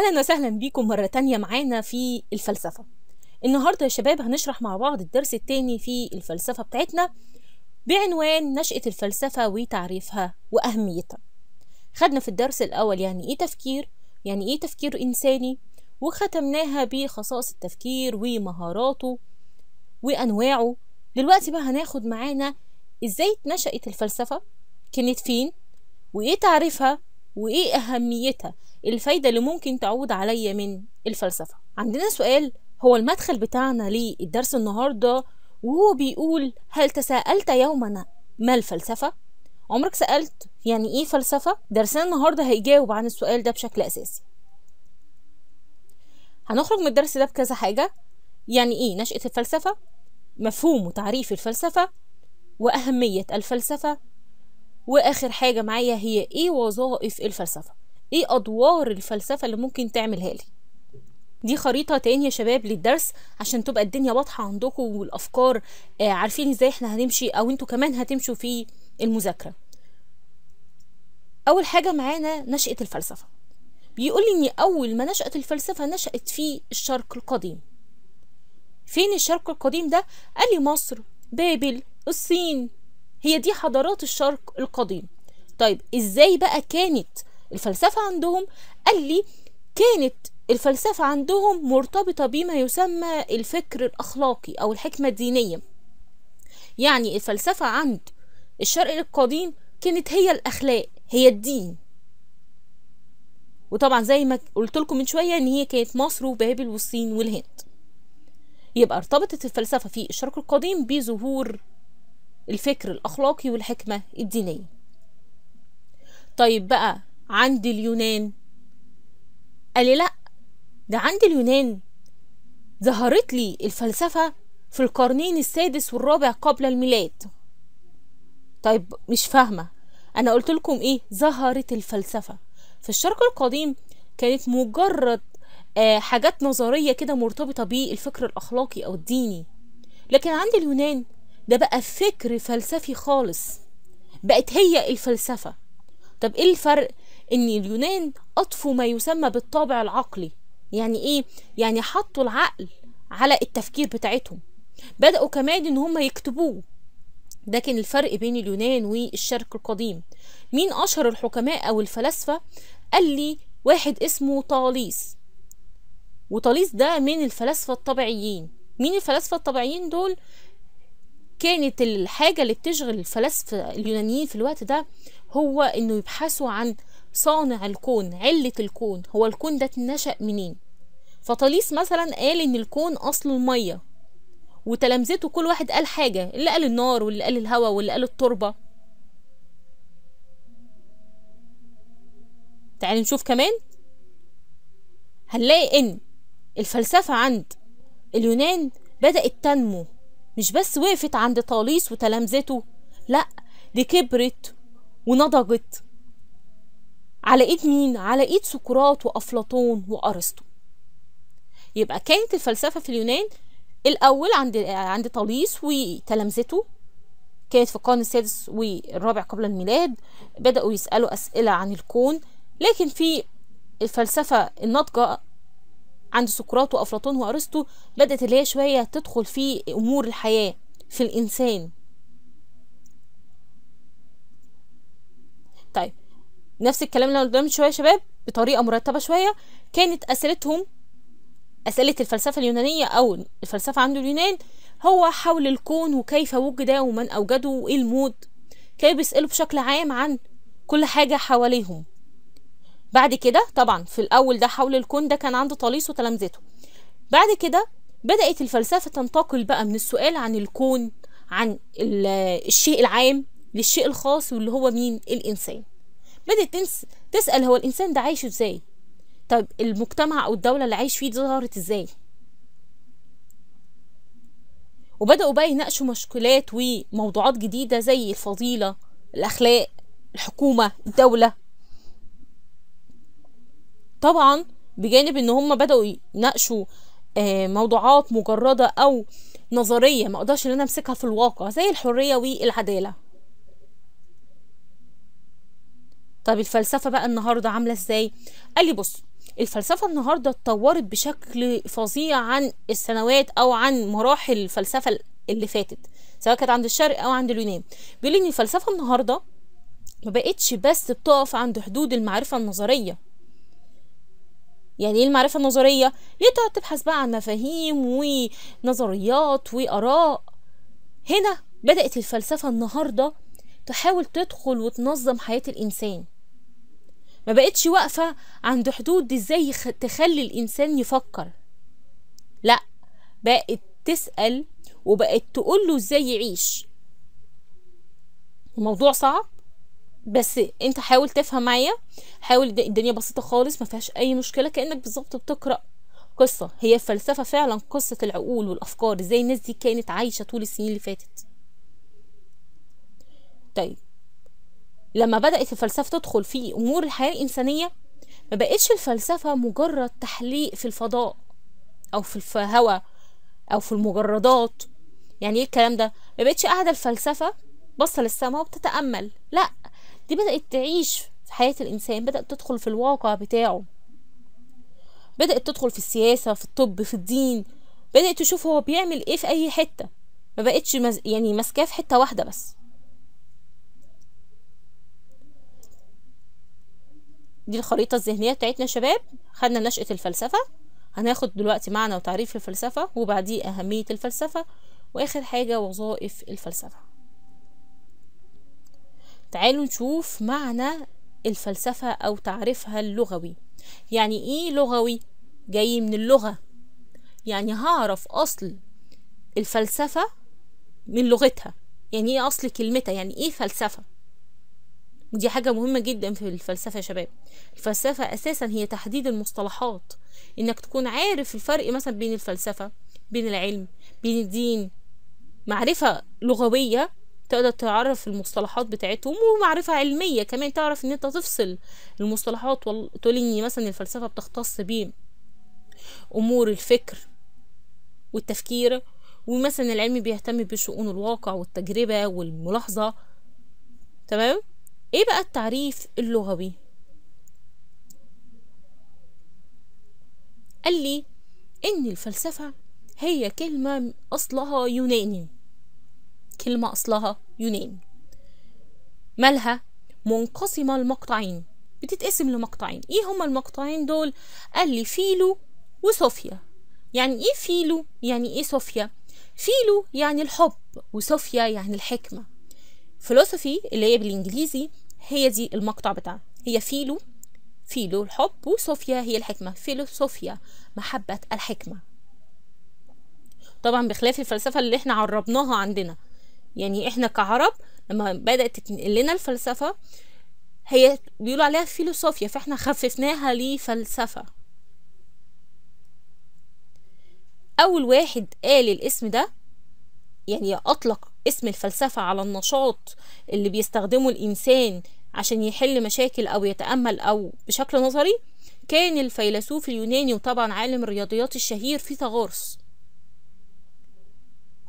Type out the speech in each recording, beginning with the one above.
اهلا وسهلا بيكم مره تانية معانا في الفلسفه النهارده يا شباب هنشرح مع بعض الدرس التاني في الفلسفه بتاعتنا بعنوان نشاه الفلسفه وتعريفها واهميتها خدنا في الدرس الاول يعني ايه تفكير يعني ايه تفكير انساني وختمناها بخصائص التفكير ومهاراته وانواعه دلوقتي بقى هناخد معانا ازاي نشأت الفلسفه كانت فين وايه تعريفها وايه اهميتها الفايدة اللي ممكن تعود عليا من الفلسفة عندنا سؤال هو المدخل بتاعنا للدرس النهاردة وهو بيقول هل تساءلت يوما ما الفلسفة؟ عمرك سألت يعني إيه فلسفة؟ درسنا النهاردة هيجاوب عن السؤال ده بشكل أساسي هنخرج من الدرس ده بكذا حاجة يعني إيه نشأة الفلسفة؟ مفهوم وتعريف الفلسفة وأهمية الفلسفة وآخر حاجة معايا هي إيه وظائف الفلسفة ايه ادوار الفلسفه اللي ممكن تعملها لي دي خريطه تاني يا شباب للدرس عشان تبقى الدنيا واضحه عندكم والافكار آه، عارفين ازاي احنا هنمشي او انتوا كمان هتمشوا في المذاكره اول حاجه معانا نشاه الفلسفه بيقول لي ان اول ما نشات الفلسفه نشات في الشرق القديم فين الشرق القديم ده قال لي مصر بابل الصين هي دي حضارات الشرق القديم طيب ازاي بقى كانت الفلسفة عندهم قال لي كانت الفلسفة عندهم مرتبطة بما يسمى الفكر الأخلاقي أو الحكمة الدينية يعني الفلسفة عند الشرق القديم كانت هي الأخلاق هي الدين وطبعا زي ما قلت لكم من شوية إن هي كانت مصر وبابل والصين والهند يبقى ارتبطت الفلسفة في الشرق القديم بظهور الفكر الأخلاقي والحكمة الدينية طيب بقى عند اليونان قال لي لا ده عند اليونان ظهرت لي الفلسفة في القرنين السادس والرابع قبل الميلاد طيب مش فاهمة أنا قلت لكم إيه ظهرت الفلسفة في الشرق القديم كانت مجرد آه، حاجات نظرية كده مرتبطة بالفكر الأخلاقي أو الديني لكن عند اليونان ده بقى فكر فلسفي خالص بقت هي الفلسفة طب إيه الفرق ان اليونان اطفوا ما يسمى بالطابع العقلي يعني ايه يعني حطوا العقل على التفكير بتاعتهم بدأوا كمان ان هم يكتبوه ده كان الفرق بين اليونان والشرق القديم مين اشهر الحكماء او الفلاسفه قال لي واحد اسمه طاليس وطاليس ده من الفلاسفه الطبيعيين مين الفلاسفه الطبيعيين دول كانت الحاجه اللي بتشغل الفلاسفه اليونانيين في الوقت ده هو انه يبحثوا عن صانع الكون علة الكون هو الكون ده اتنشأ منين فطليس مثلا قال ان الكون اصله المية وتلامذته كل واحد قال حاجة اللي قال النار واللي قال الهوا واللي قال التربة تعال نشوف كمان هنلاقي ان الفلسفة عند اليونان بدأت تنمو مش بس وقفت عند طاليس وتلامذته لأ دي كبرت ونضجت على ايد مين على ايد سقراط وافلاطون وارسطو يبقى كانت الفلسفه في اليونان الاول عند عند طاليس وتلامذته كانت في القرن السادس والرابع قبل الميلاد بداوا يسالوا اسئله عن الكون لكن في الفلسفه الناضجه عند سقراط وافلاطون وارسطو بدات اللي هي شويه تدخل في امور الحياه في الانسان طيب نفس الكلام اللي قلناه من شويه شباب بطريقه مرتبه شويه كانت اسئلتهم اسئله الفلسفه اليونانيه او الفلسفه عند اليونان هو حول الكون وكيف وجد ومن اوجده وايه المود كانوا بيسالوا بشكل عام عن كل حاجه حواليهم بعد كده طبعا في الاول ده حول الكون ده كان عند طاليس وتلامذته بعد كده بدات الفلسفه تنتقل بقى من السؤال عن الكون عن الشيء العام للشيء الخاص واللي هو مين الانسان بدأت تنس تسأل هو الإنسان ده عايش إزاي طب المجتمع أو الدولة اللي عايش فيه دي ظهرت إزاي وبدأوا بقى يناقشوا مشكلات وموضوعات جديدة زي الفضيلة الأخلاق الحكومة الدولة طبعا بجانب ان هم بدأوا يناقشوا آه، موضوعات مجردة او نظرية ما اقدرش ان انا امسكها في الواقع زي الحرية والعدالة طب الفلسفه بقى النهارده عامله ازاي قال لي بص الفلسفه النهارده اتطورت بشكل فظيع عن السنوات او عن مراحل الفلسفه اللي فاتت سواء كانت عند الشرق او عند اليونان بيقول ان الفلسفه النهارده ما بقتش بس بتقف عند حدود المعرفه النظريه يعني ايه المعرفه النظريه ليه تقعد تبحث بقى عن مفاهيم ونظريات واراء هنا بدات الفلسفه النهارده تحاول تدخل وتنظم حياه الانسان ما بقتش واقفة عند حدود ازاي تخلي الانسان يفكر لا بقت تسأل وبقت تقوله ازاي يعيش الموضوع صعب بس انت حاول تفهم معايا حاول الدنيا بسيطة خالص ما فيهاش اي مشكلة كأنك بالظبط بتقرأ قصة هي الفلسفة فعلا قصة العقول والافكار ازاي الناس دي كانت عايشة طول السنين اللي فاتت طيب لما بدأت الفلسفة تدخل في أمور الحياة الإنسانية ما بقتش الفلسفة مجرد تحليق في الفضاء أو في الهواء أو في المجردات يعني إيه الكلام ده ما بقتش قاعدة الفلسفة باصة للسماء وبتتأمل لأ دي بدأت تعيش في حياة الإنسان بدأت تدخل في الواقع بتاعه بدأت تدخل في السياسة في الطب في الدين بدأت تشوف هو بيعمل إيه في أي حتة ما بقتش مز... يعني ماسكاه في حتة واحدة بس دي الخريطة الذهنية بتاعتنا يا شباب خدنا نشأة الفلسفة هناخد دلوقتي معنى وتعريف الفلسفة وبعديه أهمية الفلسفة وآخر حاجة وظائف الفلسفة تعالوا نشوف معنى الفلسفة أو تعريفها اللغوي يعني إيه لغوي؟ جاي من اللغة يعني هعرف أصل الفلسفة من لغتها يعني إيه أصل كلمتها يعني إيه فلسفة ودي حاجة مهمة جدا في الفلسفة يا شباب الفلسفة أساسا هي تحديد المصطلحات إنك تكون عارف الفرق مثلا بين الفلسفة بين العلم بين الدين معرفة لغوية تقدر تعرف المصطلحات بتاعتهم ومعرفة علمية كمان تعرف ان انت تفصل المصطلحات وتقول ان مثلا الفلسفة بتختص بأمور الفكر والتفكير ومثلا العلم بيهتم بشؤون الواقع والتجربة والملاحظة تمام ايه بقى التعريف اللغوي قال لي ان الفلسفة هي كلمة اصلها يوناني كلمة اصلها يوناني مالها منقسمة لمقطعين بتتقسم لمقطعين ايه هما المقطعين دول قال لي فيلو وصوفيا يعني ايه فيلو يعني ايه صوفيا فيلو يعني الحب وصوفيا يعني الحكمة philosophy اللي هي بالانجليزي هي دي المقطع بتاعها هي فيلو فيلو الحب وصوفيا هي الحكمة فيلوسوفيا محبة الحكمة طبعا بخلاف الفلسفة اللي احنا عربناها عندنا يعني احنا كعرب لما بدأت تتنقل لنا الفلسفة هي بيقولوا عليها فيلوسوفيا فاحنا خففناها لفلسفة أول واحد قال الاسم ده يعني أطلق اسم الفلسفة على النشاط اللي بيستخدمه الإنسان عشان يحل مشاكل أو يتأمل أو بشكل نظري كان الفيلسوف اليوناني وطبعا عالم الرياضيات الشهير فيثاغورس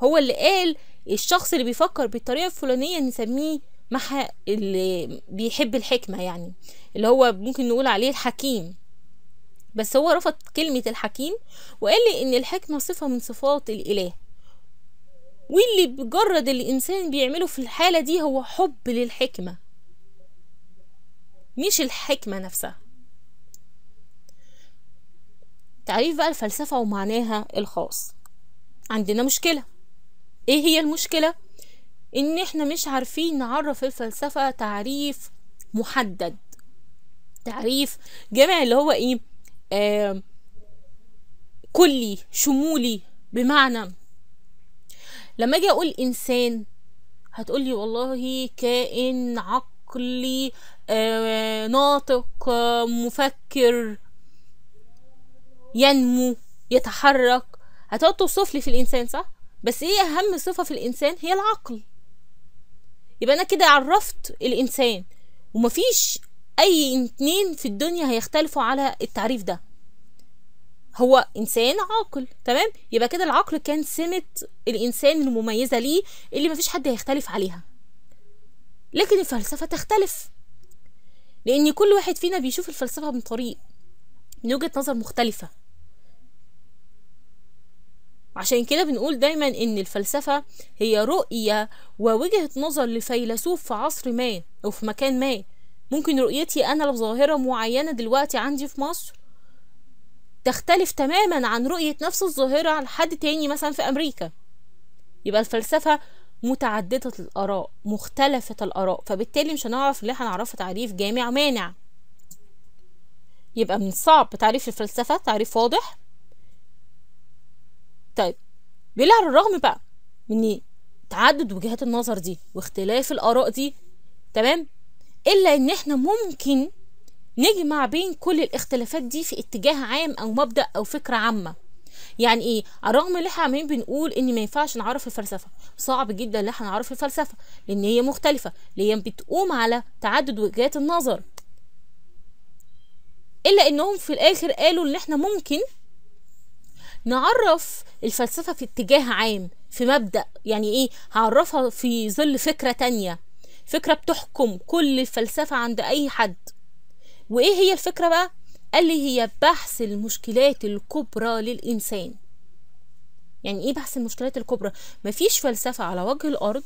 هو اللي قال الشخص اللي بيفكر بالطريقة الفلانية نسميه محا اللي بيحب الحكمة يعني اللي هو ممكن نقول عليه الحكيم بس هو رفض كلمة الحكيم وقال لي إن الحكمة صفة من صفات الإله واللي بجرد الإنسان بيعمله في الحالة دي هو حب للحكمة مش الحكمة نفسها تعريف بقى الفلسفة ومعناها الخاص عندنا مشكلة ايه هي المشكلة؟ ان احنا مش عارفين نعرف الفلسفة تعريف محدد تعريف جامع اللي هو ايه آه كلي شمولي بمعنى لما اجي اقول انسان هتقولي والله كائن عقلي آه، ناطق مفكر ينمو يتحرك هتقعد توصف لي في الانسان صح بس ايه اهم صفه في الانسان هي العقل يبقى انا كده عرفت الانسان ومفيش اي اتنين في الدنيا هيختلفوا على التعريف ده هو انسان عاقل تمام يبقى كده العقل كان سمه الانسان المميزه ليه اللي مفيش حد هيختلف عليها لكن الفلسفه تختلف لان كل واحد فينا بيشوف الفلسفه من طريق من وجهه نظر مختلفه عشان كده بنقول دايما ان الفلسفه هي رؤيه ووجهه نظر لفيلسوف في عصر ما او في مكان ما ممكن رؤيتي انا لظاهره معينه دلوقتي عندي في مصر تختلف تماما عن رؤية نفس الظاهرة عن حد تاني مثلا في أمريكا يبقى الفلسفة متعددة الآراء مختلفة الآراء فبالتالي مش هنعرف اللي هنعرفه تعريف جامع مانع يبقى من الصعب تعريف الفلسفة تعريف واضح طيب بلا على الرغم بقى من تعدد وجهات النظر دي واختلاف الآراء دي تمام إلا إن إحنا ممكن نجمع بين كل الاختلافات دي في اتجاه عام او مبدا او فكره عامه يعني ايه الرغم ان احنا عمالين بنقول ان ما ينفعش نعرف الفلسفه صعب جدا ان احنا نعرف الفلسفه لان هي مختلفه اللي هي بتقوم على تعدد وجهات النظر الا انهم في الاخر قالوا ان احنا ممكن نعرف الفلسفه في اتجاه عام في مبدا يعني ايه هعرفها في ظل فكره تانية فكره بتحكم كل الفلسفه عند اي حد وايه هي الفكره بقى قال لي هي بحث المشكلات الكبرى للانسان يعني ايه بحث المشكلات الكبرى مفيش فلسفه على وجه الارض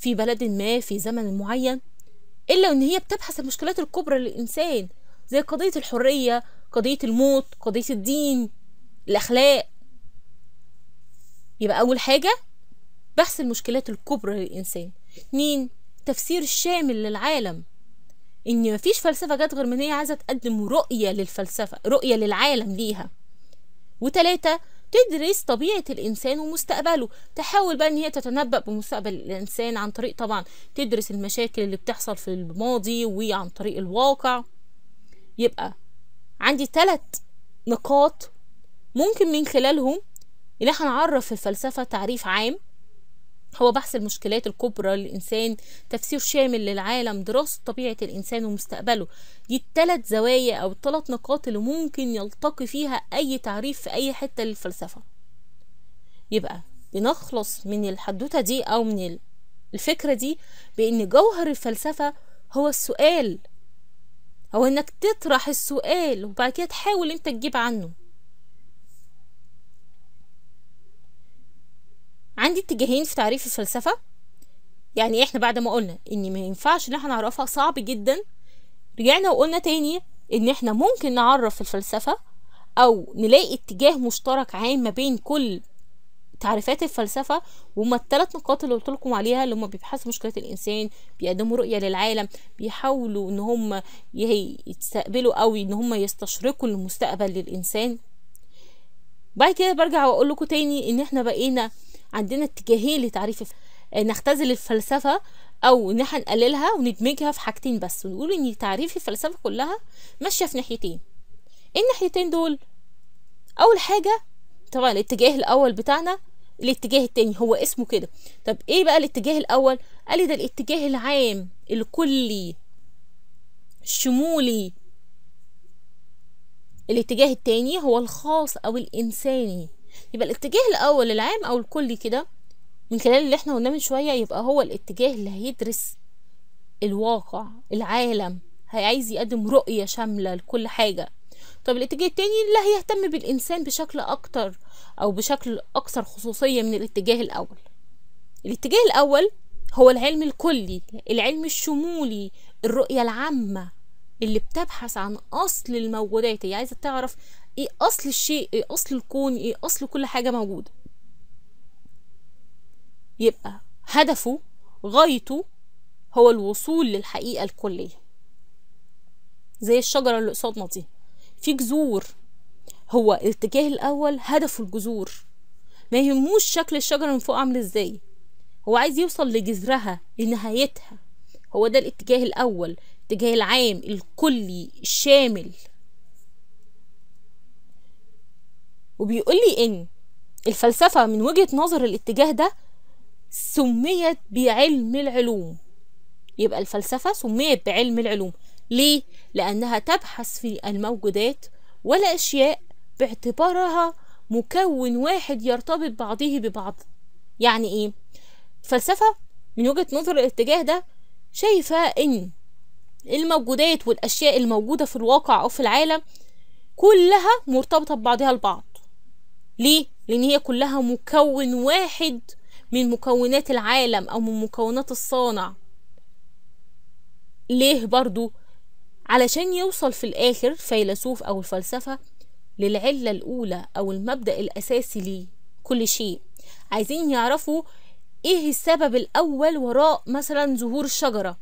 في بلد ما في زمن معين الا ان هي بتبحث المشكلات الكبرى للانسان زي قضيه الحريه قضيه الموت قضيه الدين الاخلاق يبقى اول حاجه بحث المشكلات الكبرى للانسان اتنين تفسير الشامل للعالم ان مفيش فلسفه جت غير من هي عايزه تقدم رؤيه للفلسفه رؤيه للعالم ليها وتلاتة تدرس طبيعة الإنسان ومستقبله تحاول بقى إن هي تتنبأ بمستقبل الإنسان عن طريق طبعا تدرس المشاكل اللي بتحصل في الماضي وعن طريق الواقع يبقى عندي ثلاث نقاط ممكن من خلالهم إن احنا نعرف الفلسفة تعريف عام هو بحث المشكلات الكبرى للإنسان تفسير شامل للعالم دراسة طبيعة الإنسان ومستقبله دي التلات زوايا أو التلات نقاط اللي ممكن يلتقي فيها أي تعريف في أي حتة للفلسفة يبقى بنخلص من الحدوتة دي أو من الفكرة دي بأن جوهر الفلسفة هو السؤال هو انك تطرح السؤال وبعد كده تحاول انت تجيب عنه عندي اتجاهين في تعريف الفلسفة يعني احنا بعد ما قلنا ان ما ينفعش ان احنا نعرفها صعب جدا رجعنا وقلنا تاني ان احنا ممكن نعرف الفلسفة او نلاقي اتجاه مشترك عام ما بين كل تعريفات الفلسفة وهما الثلاث نقاط اللي قلت لكم عليها اللي هما بيبحثوا مشكلة الإنسان بيقدموا رؤية للعالم بيحاولوا إن هما يستقبلوا أو إن هما يستشرقوا المستقبل للإنسان بعد كده برجع وأقول لكم تاني إن إحنا بقينا عندنا اتجاهين لتعريف آه، نختزل الفلسفة أو إن احنا نقللها وندمجها في حاجتين بس ونقول إن تعريف الفلسفة كلها ماشية في ناحيتين إيه الناحيتين دول؟ أول حاجة طبعا الاتجاه الأول بتاعنا الاتجاه التاني هو اسمه كده طب ايه بقى الاتجاه الاول قال لي ده الاتجاه العام الكلي الشمولي الاتجاه التاني هو الخاص او الانساني يبقى الاتجاه الاول العام او الكلي كده من خلال اللي احنا قلناه من شويه يبقى هو الاتجاه اللي هيدرس الواقع العالم هيعايز يقدم رؤيه شامله لكل حاجه طب الاتجاه التاني اللي هيهتم بالانسان بشكل اكتر او بشكل اكثر خصوصيه من الاتجاه الاول الاتجاه الاول هو العلم الكلي العلم الشمولي الرؤيه العامه اللي بتبحث عن اصل الموجودات هي عايزه تعرف ايه اصل الشيء ايه اصل الكون ايه اصل كل حاجه موجوده يبقى هدفه غايته هو الوصول للحقيقه الكليه زي الشجره اللي قصادنا دي في جذور هو الاتجاه الاول هدفه الجذور ما يهموش شكل الشجره من فوق عامل ازاي هو عايز يوصل لجذرها لنهايتها هو ده الاتجاه الاول الاتجاه العام الكلي الشامل وبيقولي إن الفلسفة من وجهة نظر الاتجاه ده سميت بعلم العلوم يبقى الفلسفة سميت بعلم العلوم ليه؟ لأنها تبحث في الموجودات والأشياء باعتبارها مكون واحد يرتبط بعضه ببعض يعني إيه؟ الفلسفة من وجهة نظر الاتجاه ده شايفة إن الموجودات والأشياء الموجودة في الواقع أو في العالم كلها مرتبطة ببعضها البعض ليه لان هي كلها مكون واحد من مكونات العالم او من مكونات الصانع ليه برضو علشان يوصل في الاخر فيلسوف او الفلسفه للعله الاولى او المبدا الاساسي لكل شيء عايزين يعرفوا ايه السبب الاول وراء مثلا ظهور الشجره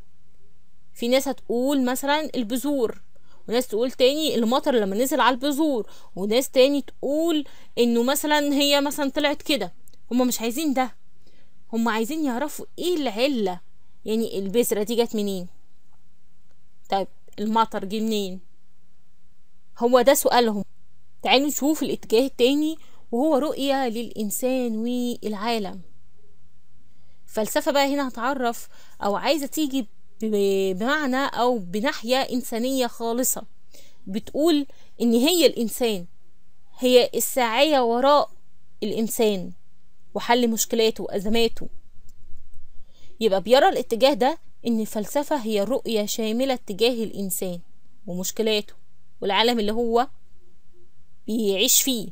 في ناس هتقول مثلا البذور وناس تقول تاني المطر لما نزل على البذور وناس تاني تقول انه مثلا هي مثلا طلعت كده هما مش عايزين ده هما عايزين يعرفوا ايه العله يعني البذره دي جت منين طيب المطر جه منين هو ده سؤالهم تعالوا نشوف الاتجاه التاني وهو رؤية للإنسان والعالم فلسفة بقى هنا هتعرف أو عايزة تيجي بمعنى أو بناحية إنسانية خالصة بتقول إن هي الإنسان هي الساعية وراء الإنسان وحل مشكلاته وأزماته يبقى بيرى الاتجاه ده إن الفلسفة هي رؤية شاملة تجاه الإنسان ومشكلاته والعالم اللي هو بيعيش فيه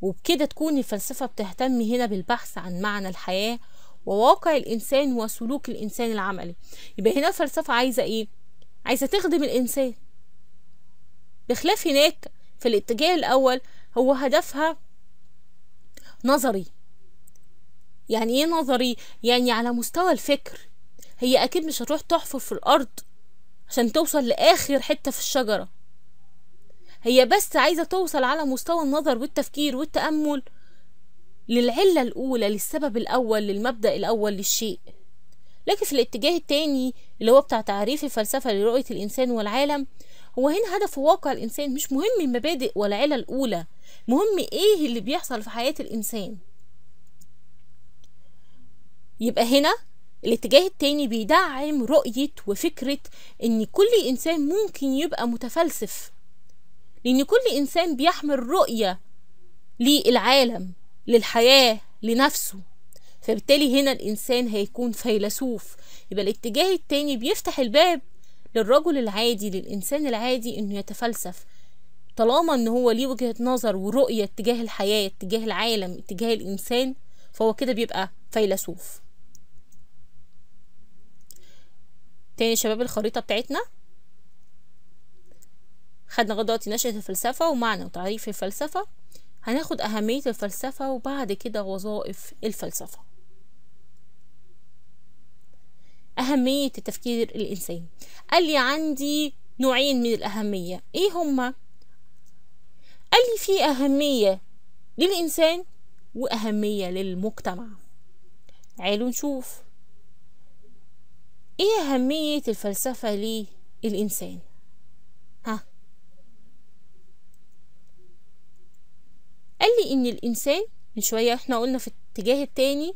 وبكده تكون الفلسفة بتهتم هنا بالبحث عن معنى الحياة وواقع الانسان وسلوك الانسان العملي يبقى هنا الفلسفه عايزه ايه عايزه تخدم الانسان بخلاف هناك في الاتجاه الاول هو هدفها نظري يعني ايه نظري يعني على مستوى الفكر هي اكيد مش هتروح تحفر في الارض عشان توصل لاخر حته في الشجره هي بس عايزه توصل على مستوى النظر والتفكير والتامل للعلة الأولى للسبب الأول للمبدأ الأول للشيء لكن في الاتجاه التاني اللي هو بتاع تعريف الفلسفة لرؤية الإنسان والعالم هو هنا هدف واقع الإنسان مش مهم المبادئ والعلة الأولى مهم إيه اللي بيحصل في حياة الإنسان يبقى هنا الاتجاه التاني بيدعم رؤية وفكرة إن كل إنسان ممكن يبقى متفلسف لأن كل إنسان بيحمل رؤية للعالم للحياة لنفسه فبالتالي هنا الإنسان هيكون فيلسوف يبقى الاتجاه التاني بيفتح الباب للرجل العادي للإنسان العادي إنه يتفلسف طالما إن هو ليه وجهة نظر ورؤية اتجاه الحياة اتجاه العالم اتجاه الإنسان فهو كده بيبقى فيلسوف تاني شباب الخريطة بتاعتنا خدنا غدوة دلوقتي نشأة الفلسفة ومعنى وتعريف الفلسفة هناخد أهمية الفلسفة وبعد كده وظائف الفلسفة أهمية التفكير الإنساني قال لي عندي نوعين من الأهمية إيه هما؟ قال لي في أهمية للإنسان وأهمية للمجتمع تعالوا نشوف إيه أهمية الفلسفة للإنسان قال لي ان الانسان من شويه احنا قلنا في الاتجاه التاني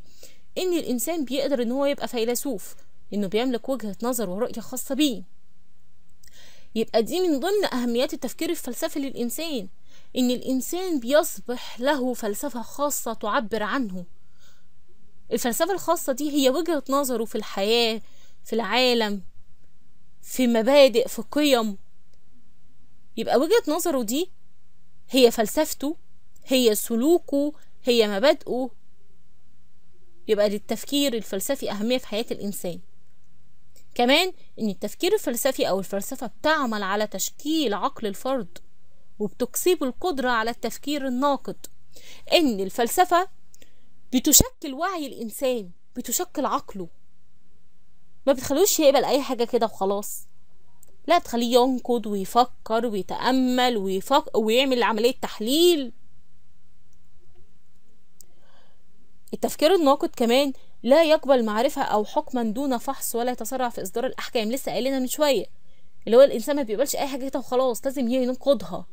ان الانسان بيقدر ان هو يبقى فيلسوف انه بيملك وجهه نظر ورؤيه خاصه بيه يبقى دي من ضمن اهميات التفكير الفلسفي للانسان ان الانسان بيصبح له فلسفه خاصه تعبر عنه الفلسفه الخاصه دي هي وجهه نظره في الحياه في العالم في مبادئ في قيم يبقى وجهه نظره دي هي فلسفته هي سلوكه هي مبادئه يبقى للتفكير الفلسفي أهمية في حياة الإنسان كمان إن التفكير الفلسفي أو الفلسفة بتعمل على تشكيل عقل الفرد وبتكسب القدرة على التفكير الناقد إن الفلسفة بتشكل وعي الإنسان بتشكل عقله ما بتخلوش يقبل أي حاجة كده وخلاص لا تخليه ينقد ويفكر ويتأمل ويفك... ويعمل عملية تحليل التفكير الناقد كمان لا يقبل معرفة أو حكما دون فحص ولا يتسرع في إصدار الأحكام لسه قايلنا من شوية اللي هو الإنسان ما بيقبلش أي حاجة وخلاص لازم ينقضها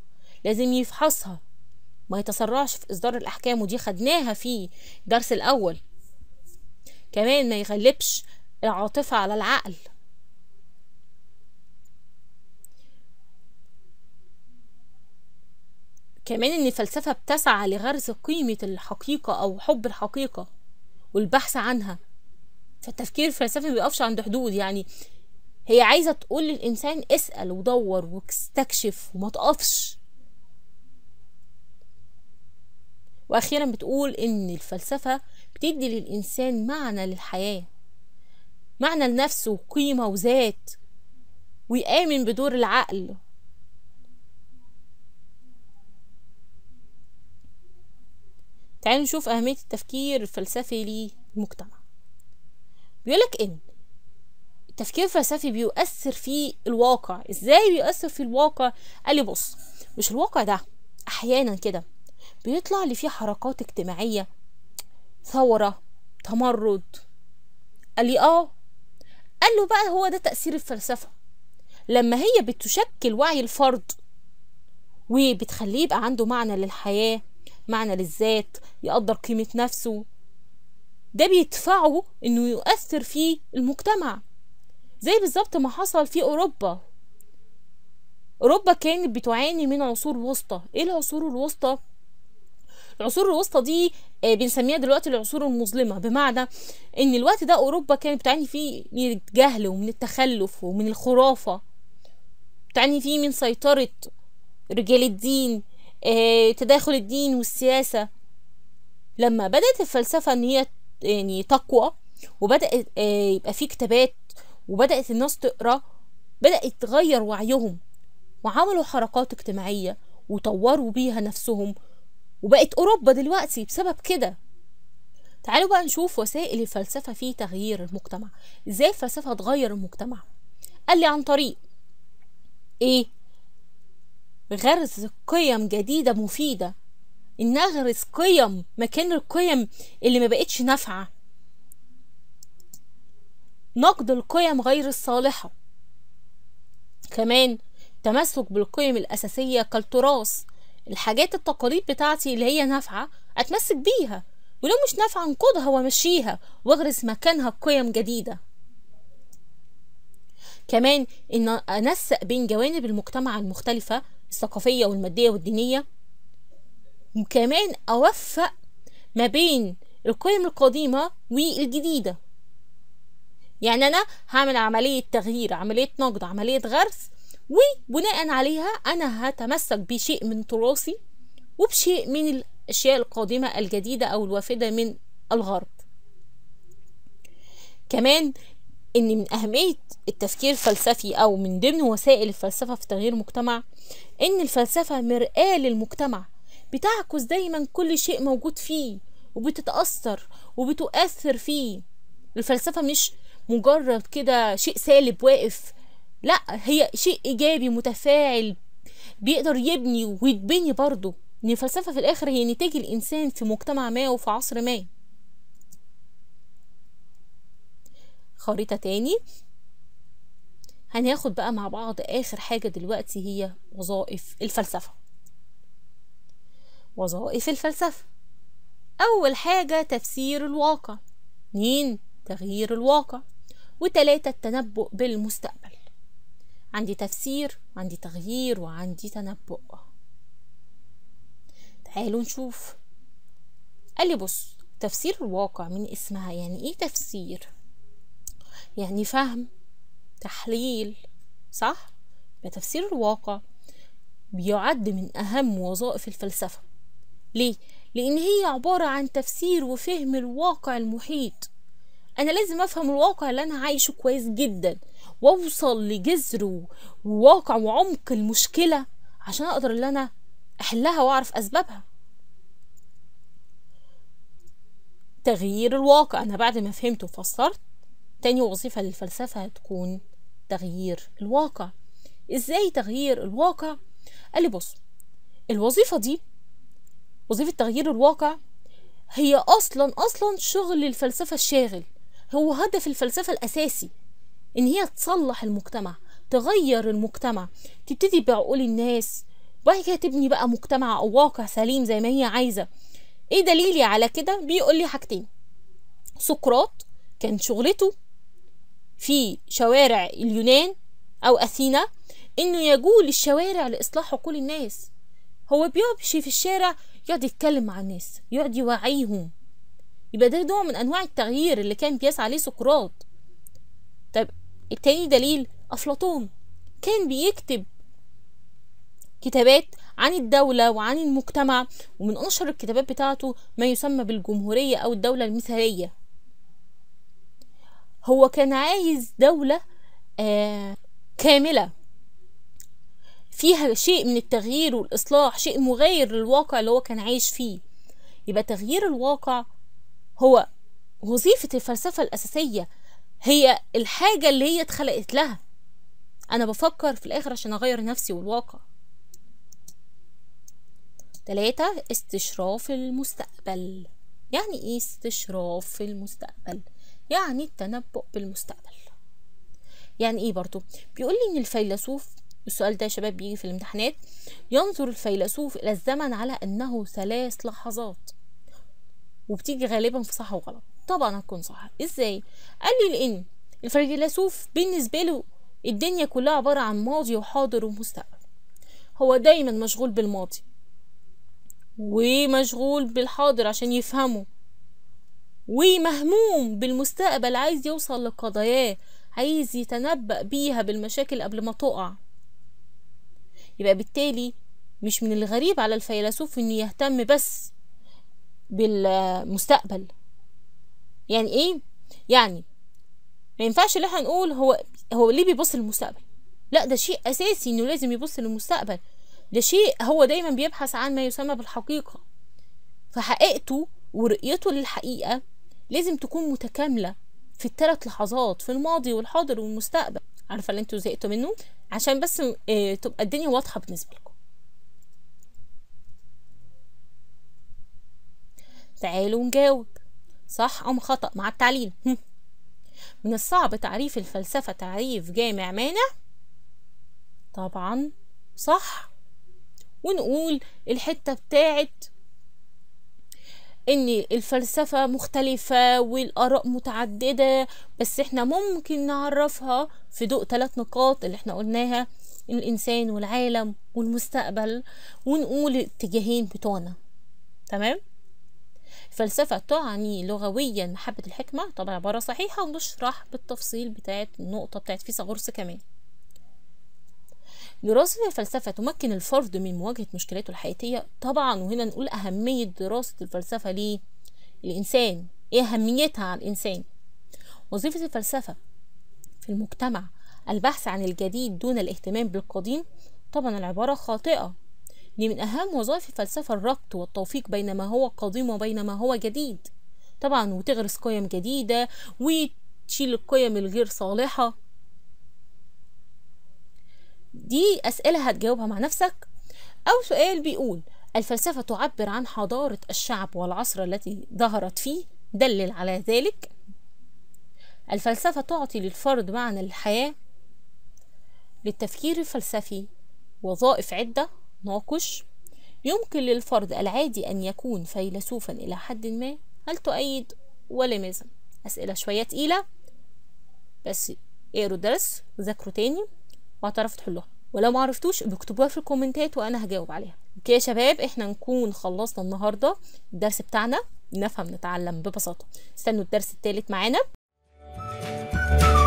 لازم يفحصها ما يتسرعش في إصدار الأحكام ودي خدناها في الدرس الأول كمان ما يغلبش العاطفة على العقل كمان ان الفلسفة بتسعى لغرس قيمة الحقيقة او حب الحقيقة والبحث عنها فالتفكير الفلسفي مبيقفش عند حدود يعني هي عايزة تقول للإنسان اسأل ودور واستكشف وما تقفش وأخيرا بتقول إن الفلسفة بتدي للإنسان معنى للحياة معنى لنفسه وقيمة وذات ويآمن بدور العقل تعالوا نشوف أهمية التفكير الفلسفي للمجتمع بيقولك إن التفكير الفلسفي بيؤثر في الواقع إزاي بيؤثر في الواقع قال لي بص مش الواقع ده أحيانا كده بيطلع لي فيه حركات اجتماعية ثورة تمرد قال لي اه قال له بقى هو ده تأثير الفلسفة لما هي بتشكل وعي الفرد وبتخليه يبقى عنده معنى للحياة معنى للذات يقدر قيمة نفسه ده بيدفعه انه يؤثر في المجتمع زي بالظبط ما حصل في اوروبا اوروبا كانت بتعاني من عصور وسطى ايه العصور الوسطى العصور الوسطى دي آه، بنسميها دلوقتي العصور المظلمة بمعنى ان الوقت ده اوروبا كانت بتعاني فيه من الجهل ومن التخلف ومن الخرافة بتعاني فيه من سيطرة رجال الدين آه، تداخل الدين والسياسة لما بدأت الفلسفة ان هي يعني تقوى وبدأت آه، يبقى في كتابات وبدأت الناس تقرأ بدأت تغير وعيهم وعملوا حركات اجتماعية وطوروا بيها نفسهم وبقت أوروبا دلوقتي بسبب كده تعالوا بقى نشوف وسائل الفلسفة في تغيير المجتمع ازاي الفلسفة تغير المجتمع قال لي عن طريق ايه غرس قيم جديدة مفيدة أغرس قيم مكان القيم اللي ما بقتش نافعة نقد القيم غير الصالحة كمان تمسك بالقيم الأساسية كالتراث الحاجات التقاليد بتاعتي اللي هي نافعة أتمسك بيها ولو مش نافعة انقضها وامشيها واغرس مكانها قيم جديدة كمان ان انسق بين جوانب المجتمع المختلفة الثقافية والمادية والدينية وكمان أوفق ما بين القيم القديمة والجديدة يعني أنا هعمل عملية تغيير عملية نقد عملية غرس وبناء عليها أنا هتمسك بشيء من تراثي وبشيء من الأشياء القادمة الجديدة أو الوافدة من الغرب كمان ان من اهميه التفكير الفلسفي او من ضمن وسائل الفلسفه في تغيير المجتمع ان الفلسفه مرآه للمجتمع بتعكس دايما كل شيء موجود فيه وبتتاثر وبتؤثر فيه الفلسفه مش مجرد كده شيء سالب واقف لا هي شيء ايجابي متفاعل بيقدر يبني ويتبني برضه ان الفلسفه في الاخر هي نتاج الانسان في مجتمع ما وفي عصر ما خريطة تاني هناخد بقى مع بعض آخر حاجة دلوقتي هي وظائف الفلسفة وظائف الفلسفة أول حاجة تفسير الواقع اتنين تغيير الواقع وتلاتة التنبؤ بالمستقبل عندي تفسير وعندي تغيير وعندي تنبؤ تعالوا نشوف قال لي بص تفسير الواقع من اسمها يعني ايه تفسير يعني فهم تحليل صح بتفسير الواقع بيعد من أهم وظائف الفلسفة ليه؟ لأن هي عبارة عن تفسير وفهم الواقع المحيط أنا لازم أفهم الواقع اللي أنا عايشه كويس جدا وأوصل لجذر وواقع وعمق المشكلة عشان أقدر إن أنا أحلها وأعرف أسبابها تغيير الواقع أنا بعد ما فهمت وفسرت تاني وظيفة للفلسفة تكون تغيير الواقع ازاي تغيير الواقع قال لي بص الوظيفة دي وظيفة تغيير الواقع هي أصلا أصلا شغل الفلسفة الشاغل هو هدف الفلسفة الأساسي إن هي تصلح المجتمع تغير المجتمع تبتدي بعقول الناس وبعد كده تبني بقى مجتمع أو واقع سليم زي ما هي عايزة إيه دليلي على كده بيقول لي حاجتين سقراط كان شغلته في شوارع اليونان أو أثينا إنه يجول الشوارع لإصلاح عقول الناس هو بيمشي في الشارع يقعد يتكلم مع الناس يقعد يوعيهم يبقى ده نوع من أنواع التغيير اللي كان بيسعى عليه سقراط طب التاني دليل أفلاطون كان بيكتب كتابات عن الدولة وعن المجتمع ومن أشهر الكتابات بتاعته ما يسمى بالجمهورية أو الدولة المثالية هو كان عايز دولة آه كاملة فيها شيء من التغيير والإصلاح شيء مغاير للواقع اللي هو كان عايش فيه يبقى تغيير الواقع هو وظيفة الفلسفة الأساسية هي الحاجة اللي هي اتخلقت لها أنا بفكر في الآخر عشان أغير نفسي والواقع تلاتة استشراف المستقبل يعني ايه استشراف المستقبل يعني التنبؤ بالمستقبل يعني ايه برضو بيقول لي ان الفيلسوف السؤال ده يا شباب بيجي في الامتحانات ينظر الفيلسوف الى الزمن على انه ثلاث لحظات وبتيجي غالبا في صح وغلط طبعا هتكون صح ازاي قال لي لان الفيلسوف بالنسبه له الدنيا كلها عباره عن ماضي وحاضر ومستقبل هو دايما مشغول بالماضي ومشغول بالحاضر عشان يفهمه ومهموم بالمستقبل عايز يوصل لقضاياه عايز يتنبأ بيها بالمشاكل قبل ما تقع يبقى بالتالي مش من الغريب على الفيلسوف انه يهتم بس بالمستقبل يعني ايه يعني ما ينفعش اللي احنا نقول هو هو ليه بيبص للمستقبل لا ده شيء اساسي انه لازم يبص للمستقبل ده شيء هو دايما بيبحث عن ما يسمى بالحقيقه فحقيقته ورؤيته للحقيقه لازم تكون متكامله في الثلاث لحظات في الماضي والحاضر والمستقبل عارفه اللي انتوا زهقتوا منه عشان بس آه، تبقى الدنيا واضحه بالنسبه لكم تعالوا نجاوب صح أم خطأ مع التعليل من الصعب تعريف الفلسفة تعريف جامع مانع طبعا صح ونقول الحتة بتاعت ان الفلسفة مختلفة والاراء متعددة بس احنا ممكن نعرفها في ضوء ثلاث نقاط اللي احنا قلناها الانسان والعالم والمستقبل ونقول الاتجاهين بتوعنا تمام الفلسفة تعني لغويا محبة الحكمة طبعا عبارة صحيحة ونشرح بالتفصيل بتاعت النقطة بتاعت فيثاغورس كمان دراسة الفلسفة تمكن الفرد من مواجهة مشكلاته الحياتية طبعا وهنا نقول أهمية دراسة الفلسفة ليه الإنسان إيه أهميتها على الإنسان وظيفة الفلسفة في المجتمع البحث عن الجديد دون الاهتمام بالقديم طبعا العبارة خاطئة دي من أهم وظائف الفلسفة الربط والتوفيق بين ما هو قديم وبين ما هو جديد طبعا وتغرس قيم جديدة وتشيل القيم الغير صالحة دي أسئلة هتجاوبها مع نفسك أو سؤال بيقول الفلسفة تعبر عن حضارة الشعب والعصر التي ظهرت فيه دلل على ذلك الفلسفة تعطي للفرد معنى الحياة للتفكير الفلسفي وظائف عدة ناقش يمكن للفرد العادي أن يكون فيلسوفا إلى حد ما هل تؤيد ولماذا أسئلة شوية تقيلة بس اقروا درس ذاكروا تاني وهتعرفوا تحلوها ولو ما عرفتوش بكتبوها في الكومنتات وانا هجاوب عليها اوكي يا شباب احنا نكون خلصنا النهارده الدرس بتاعنا نفهم نتعلم ببساطه استنوا الدرس الثالث معانا